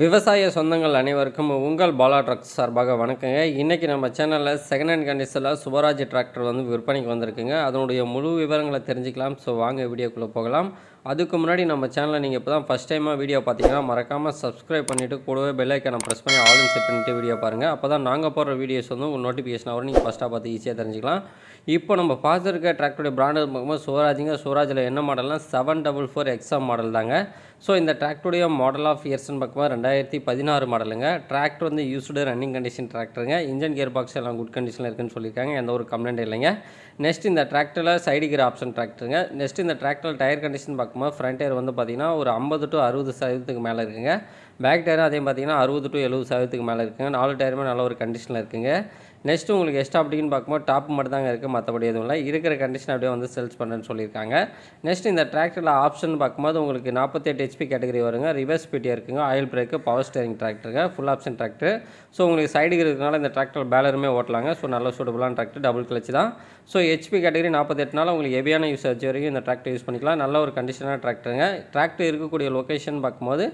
விவசாய சொந்தங்கள் அனைவருக்கும் உங்கள் பாலா ட்ரக்ஸ் சார்பாக வணக்கங்க இன்றைக்கி நம்ம சேனலில் செகண்ட் ஹேண்ட் கண்டிஷனில் சுபராஜ் டிராக்டர் வந்து விற்பனைக்கு வந்திருக்குங்க அதனுடைய முழு விவரங்களை தெரிஞ்சுக்கலாம் ஸோ வாங்க வீடியோக்குள்ளே போகலாம் அதுக்கு முன்னாடி நம்ம சேனலில் நீங்கள் இப்போ தான் ஃபஸ்ட் டைமாக வீடியோ பார்த்தீங்கன்னா மறக்காமல் சப்ஸ்கிரைப் பண்ணிவிட்டு கூடவே பெல்லைக்கான ப்ரெஸ் பண்ணி ஆலும் செட் பண்ணிவிட்டு வீடியோ பாருங்கள் அப்போ தான் நாங்கள் போடுற வீடியோஸ் வந்து உங்கள் நோட்டிஃபிகேஷன் வரும் நீங்கள் ஃபஸ்ட்டாக பார்த்து ஈஸியாக தெரிஞ்சிக்கலாம் இப்போ நம்ம பார்த்துருக்க டிராக்டருடைய பிராண்டு பார்க்கும்போது சுவராஜிங்க சுவராஜில் என்ன மாடல்னால் seven double four exam model தாங்க ஸோ இந்த டிராக்டருடைய மாடல் ஆஃப் இயர்ஸ்ன்னு பார்க்கும்போது ரெண்டாயிரத்தி பதினாறு மாடலுங்க டிராக்டர் வந்து யூஸ்டு ரன்னிங் கண்டிஷன் டிராக்டருங்க இன்ஜின் கியர் பாக்ஸ் எல்லாம் குட் கண்டிஷனில் இருக்குன்னு சொல்லியிருக்காங்க எந்த ஒரு கம்ப்ளைண்ட் இல்லைங்க நெக்ஸ்ட் இந்த டிராக்டரில் சைடு கியர் ஆப்ஷன் டிராக்டருங்க நெக்ஸ்ட் இந்த டிராக்டரில் டயர் கண்டிஷன் பார்க்கும்போது ஃப்ரண்ட் டயர் வந்து பார்த்திங்கன்னா ஒரு ஐம்பது டு அறுபது சதவீதத்துக்கு மேலே இருக்குங்க பேக் டயரும் அதே பார்த்திங்கன்னா அறுபது டு எழுபது சதவீதத்துக்கு மேலே இருக்குங்க நாலு டயருமே நல்ல ஒரு கண்டிஷனில் இருக்குங்க நெக்ஸ்ட்டு உங்களுக்கு எஸ்ட் அப்படின்னு பார்க்கும்போது டாப் மட்டும் தாங்க இருக்குது மற்றபடி எதுவும் இல்லை இருக்கிற கண்டிஷன் அப்படியே வந்து சேல்ஸ் பண்ணுறேன்னு சொல்லியிருக்காங்க நெக்ஸ்ட் இந்த டிராக்டரில் ஆப்ஷன் பார்க்கும்போது உங்களுக்கு நாற்பத்தெட்டு ஹெச்பி கேட்டகரி வருங்க ரிவர்ஸ் பிடிஆர் இருக்குங்க ஆயில் பிரேக்கு பவர் ஸ்டேரிங் டிராக்டருங்க ஃபுல் ஆப்ஷன் டிராக்டர் ஸோ உங்களுக்கு சைடுக்கு இருக்கிறதுனால இந்த டிராக்டர் பேலருமே ஓட்டலாங்க ஸோ நல்ல சூடபுளான டிராக்டர் டபுள் கிளச்சு தான் ஸோ ஹெச்பி கேட்டகரி நாற்பத்தெட்டுனால உங்களுக்கு ஹெவியான ஆச்சு வரைக்கும் இந்த டிராக்டர் யூஸ் பண்ணிக்கலாம் நல்ல ஒரு கண்டிஷனாக டிராக்டருங்க டிராக்டர் இருக்கக்கூடிய லொக்கேஷன் பார்க்கும்போது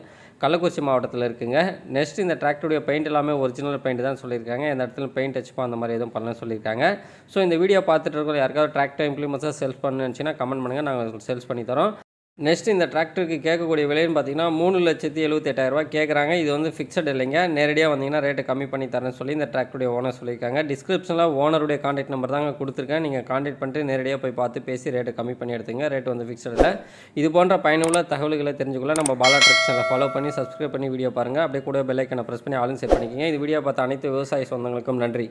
கள்ளக்குறிச்சி மாவட்டத்தில் இருக்குங்க நெக்ஸ்ட் இந்த டிராக்டருடைய பெயிண்ட் எல்லாமே ஒரிஜினல் பெயிண்ட் தான் சொல்லியிருக்காங்க இந்த இடத்துல பெயிண்ட் டச் எக்ஸ்போ அந்த மாதிரி எதுவும் பண்ணலன்னு சொல்லியிருக்காங்க ஸோ இந்த வீடியோ பார்த்துட்டு இருக்கிற யாருக்காவது டிராக்டர் இம்ப்ளிமெண்ட்ஸாக சேல்ஸ் பண்ணுச்சுன்னா கமெண்ட் பண்ணுங்கள் நாங்கள் சேல்ஸ் பண்ணி தரோம் நெக்ஸ்ட் இந்த டிராக்டருக்கு கேட்கக்கூடிய விலைன்னு பார்த்தீங்கன்னா மூணு லட்சத்தி எழுபத்தெட்டாயிரரூபா கேட்குறாங்க இது வந்து ஃபிக்ஸட் இல்லைங்க நேரடியாக வந்தீங்கன்னா ரேட்டு கம்மி பண்ணி தரேன் சொல்லி இந்த டிராக்டருடைய ஓனர் சொல்லியிருக்காங்க டிஸ்கிரிப்ஷனில் ஓனருடைய காண்டாக்ட் நம்பர் தாங்க கொடுத்துருக்கேன் நீங்கள் காண்டாக்ட் பண்ணிட்டு நேரடியாக போய் பார்த்து பேசி ரேட்டு கம்மி பண்ணி எடுத்துங்க ரேட்டு வந்து இல்லை இது போன்ற பயனுள்ள தகவல்களை தெரிஞ்சுக்கொள்ள நம்ம பாலா ட்ரக்ஷனை ஃபாலோ பண்ணி சப்ஸ்கிரைப் பண்ணி வீடியோ பாருங்கள் அப்படியே கூட பெல்லைக்கனை ப்ரெஸ் பண்ணி ஆளும் செட் பண்ணிக்கோங்க இது வீடியோ பார்த்த அனைத்து விவசாய சொந்தங்களுக்கும் நன்றி